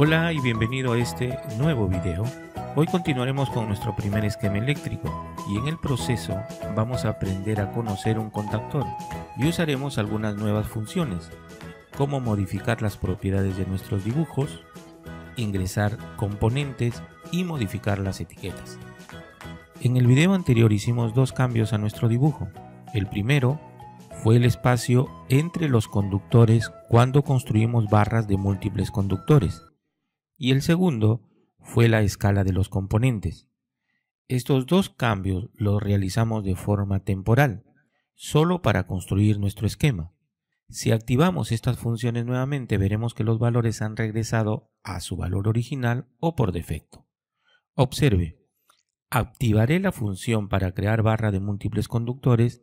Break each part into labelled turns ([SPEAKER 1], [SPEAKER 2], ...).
[SPEAKER 1] Hola y bienvenido a este nuevo video. Hoy continuaremos con nuestro primer esquema eléctrico y en el proceso vamos a aprender a conocer un contactor y usaremos algunas nuevas funciones, como modificar las propiedades de nuestros dibujos, ingresar componentes y modificar las etiquetas. En el video anterior hicimos dos cambios a nuestro dibujo. El primero fue el espacio entre los conductores cuando construimos barras de múltiples conductores y el segundo fue la escala de los componentes. Estos dos cambios los realizamos de forma temporal, solo para construir nuestro esquema. Si activamos estas funciones nuevamente veremos que los valores han regresado a su valor original o por defecto. Observe, activaré la función para crear barra de múltiples conductores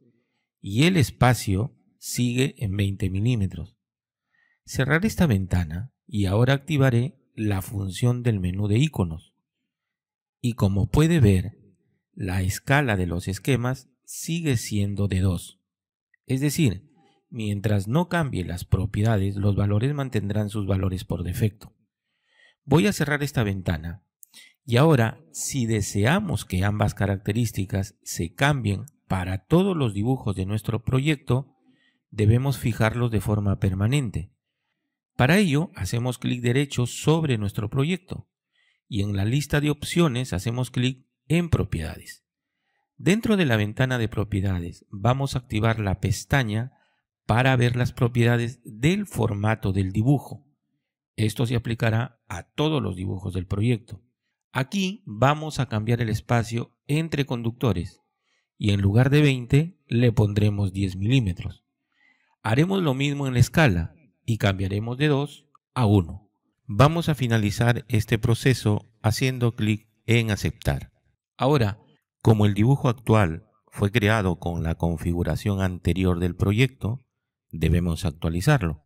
[SPEAKER 1] y el espacio sigue en 20 milímetros. Cerraré esta ventana y ahora activaré la función del menú de iconos. Y como puede ver, la escala de los esquemas sigue siendo de 2. Es decir, mientras no cambie las propiedades, los valores mantendrán sus valores por defecto. Voy a cerrar esta ventana. Y ahora, si deseamos que ambas características se cambien para todos los dibujos de nuestro proyecto, debemos fijarlos de forma permanente. Para ello, hacemos clic derecho sobre nuestro proyecto y en la lista de opciones hacemos clic en propiedades. Dentro de la ventana de propiedades vamos a activar la pestaña para ver las propiedades del formato del dibujo. Esto se aplicará a todos los dibujos del proyecto. Aquí vamos a cambiar el espacio entre conductores y en lugar de 20 le pondremos 10 milímetros. Haremos lo mismo en la escala, y cambiaremos de 2 a 1. Vamos a finalizar este proceso haciendo clic en aceptar. Ahora, como el dibujo actual fue creado con la configuración anterior del proyecto, debemos actualizarlo.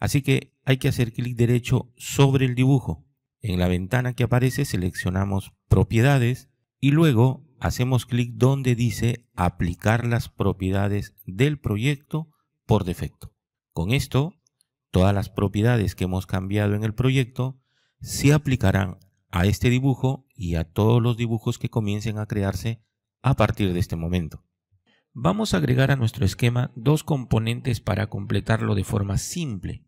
[SPEAKER 1] Así que hay que hacer clic derecho sobre el dibujo. En la ventana que aparece seleccionamos propiedades y luego hacemos clic donde dice aplicar las propiedades del proyecto por defecto. Con esto Todas las propiedades que hemos cambiado en el proyecto se aplicarán a este dibujo y a todos los dibujos que comiencen a crearse a partir de este momento. Vamos a agregar a nuestro esquema dos componentes para completarlo de forma simple.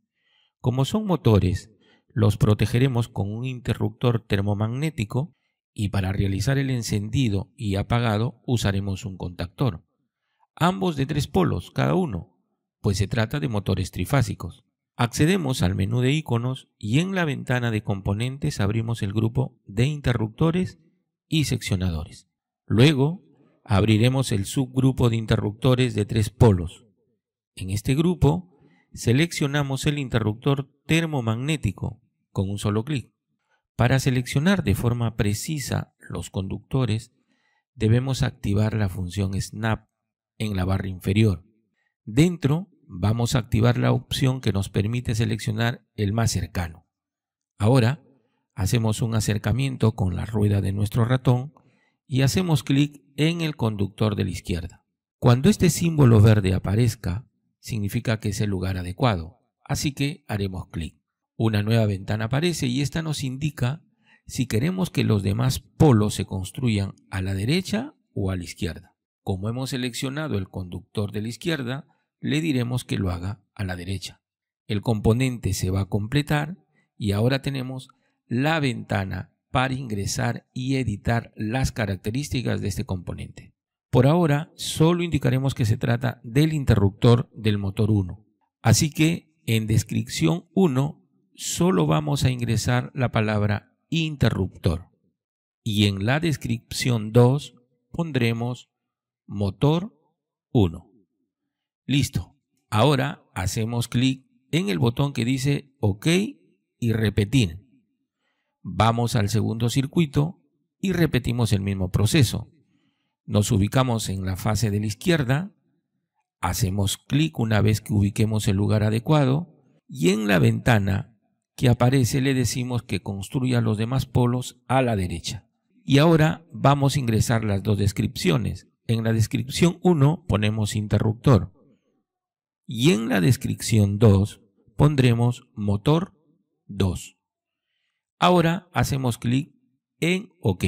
[SPEAKER 1] Como son motores, los protegeremos con un interruptor termomagnético y para realizar el encendido y apagado usaremos un contactor. Ambos de tres polos, cada uno, pues se trata de motores trifásicos. Accedemos al menú de iconos y en la ventana de componentes abrimos el grupo de interruptores y seccionadores. Luego abriremos el subgrupo de interruptores de tres polos. En este grupo seleccionamos el interruptor termomagnético con un solo clic. Para seleccionar de forma precisa los conductores, debemos activar la función Snap en la barra inferior. Dentro vamos a activar la opción que nos permite seleccionar el más cercano. Ahora hacemos un acercamiento con la rueda de nuestro ratón y hacemos clic en el conductor de la izquierda. Cuando este símbolo verde aparezca, significa que es el lugar adecuado, así que haremos clic. Una nueva ventana aparece y esta nos indica si queremos que los demás polos se construyan a la derecha o a la izquierda. Como hemos seleccionado el conductor de la izquierda, le diremos que lo haga a la derecha. El componente se va a completar y ahora tenemos la ventana para ingresar y editar las características de este componente. Por ahora solo indicaremos que se trata del interruptor del motor 1. Así que en descripción 1 solo vamos a ingresar la palabra interruptor y en la descripción 2 pondremos motor 1. Listo. Ahora hacemos clic en el botón que dice OK y repetir. Vamos al segundo circuito y repetimos el mismo proceso. Nos ubicamos en la fase de la izquierda, hacemos clic una vez que ubiquemos el lugar adecuado y en la ventana que aparece le decimos que construya los demás polos a la derecha. Y ahora vamos a ingresar las dos descripciones. En la descripción 1 ponemos interruptor y en la descripción 2 pondremos motor 2. Ahora hacemos clic en OK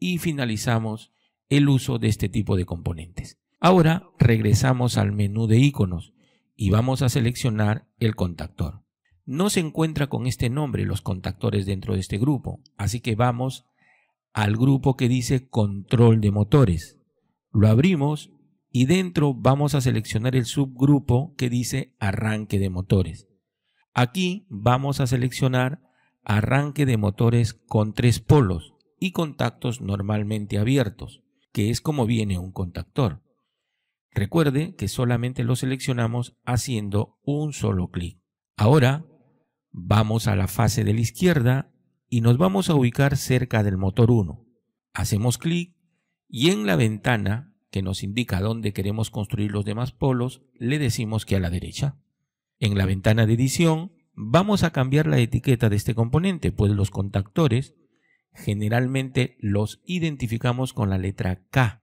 [SPEAKER 1] y finalizamos el uso de este tipo de componentes. Ahora regresamos al menú de iconos y vamos a seleccionar el contactor. No se encuentra con este nombre los contactores dentro de este grupo, así que vamos al grupo que dice control de motores. Lo abrimos y dentro vamos a seleccionar el subgrupo que dice arranque de motores. Aquí vamos a seleccionar arranque de motores con tres polos y contactos normalmente abiertos, que es como viene un contactor. Recuerde que solamente lo seleccionamos haciendo un solo clic. Ahora vamos a la fase de la izquierda y nos vamos a ubicar cerca del motor 1. Hacemos clic y en la ventana que nos indica dónde queremos construir los demás polos, le decimos que a la derecha. En la ventana de edición vamos a cambiar la etiqueta de este componente, pues los contactores generalmente los identificamos con la letra K,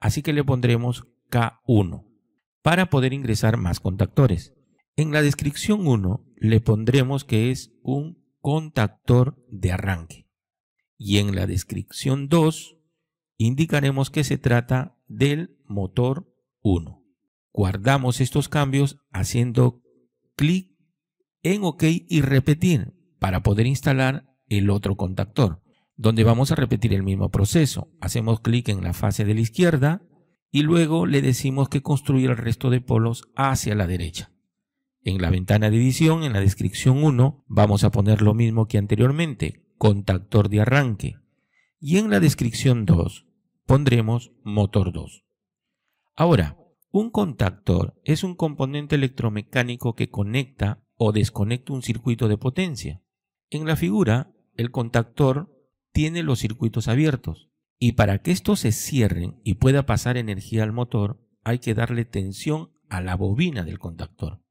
[SPEAKER 1] así que le pondremos K1 para poder ingresar más contactores. En la descripción 1 le pondremos que es un contactor de arranque y en la descripción 2 indicaremos que se trata del motor 1. Guardamos estos cambios haciendo clic en OK y repetir para poder instalar el otro contactor, donde vamos a repetir el mismo proceso. Hacemos clic en la fase de la izquierda y luego le decimos que construya el resto de polos hacia la derecha. En la ventana de edición, en la descripción 1, vamos a poner lo mismo que anteriormente, contactor de arranque. Y en la descripción 2, pondremos motor 2. Ahora, un contactor es un componente electromecánico que conecta o desconecta un circuito de potencia. En la figura, el contactor tiene los circuitos abiertos y para que estos se cierren y pueda pasar energía al motor, hay que darle tensión a la bobina del contactor.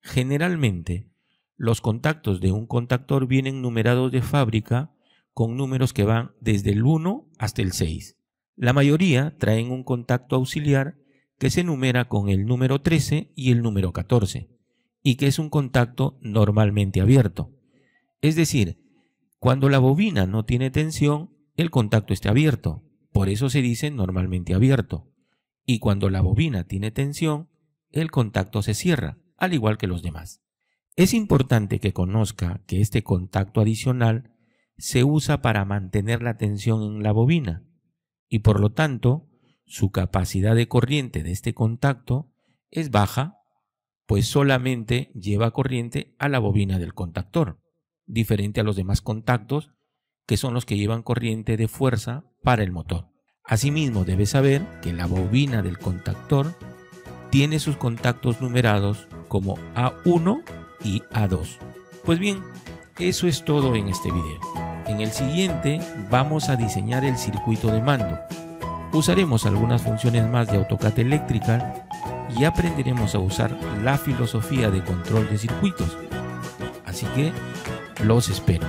[SPEAKER 1] Generalmente, los contactos de un contactor vienen numerados de fábrica con números que van desde el 1 hasta el 6. La mayoría traen un contacto auxiliar que se numera con el número 13 y el número 14, y que es un contacto normalmente abierto. Es decir, cuando la bobina no tiene tensión, el contacto está abierto, por eso se dice normalmente abierto. Y cuando la bobina tiene tensión, el contacto se cierra, al igual que los demás. Es importante que conozca que este contacto adicional se usa para mantener la tensión en la bobina y por lo tanto su capacidad de corriente de este contacto es baja, pues solamente lleva corriente a la bobina del contactor, diferente a los demás contactos que son los que llevan corriente de fuerza para el motor. Asimismo, debes saber que la bobina del contactor tiene sus contactos numerados como A1 y A2. Pues bien, eso es todo en este video. En el siguiente vamos a diseñar el circuito de mando. Usaremos algunas funciones más de AutoCAD eléctrica y aprenderemos a usar la filosofía de control de circuitos. Así que los espero.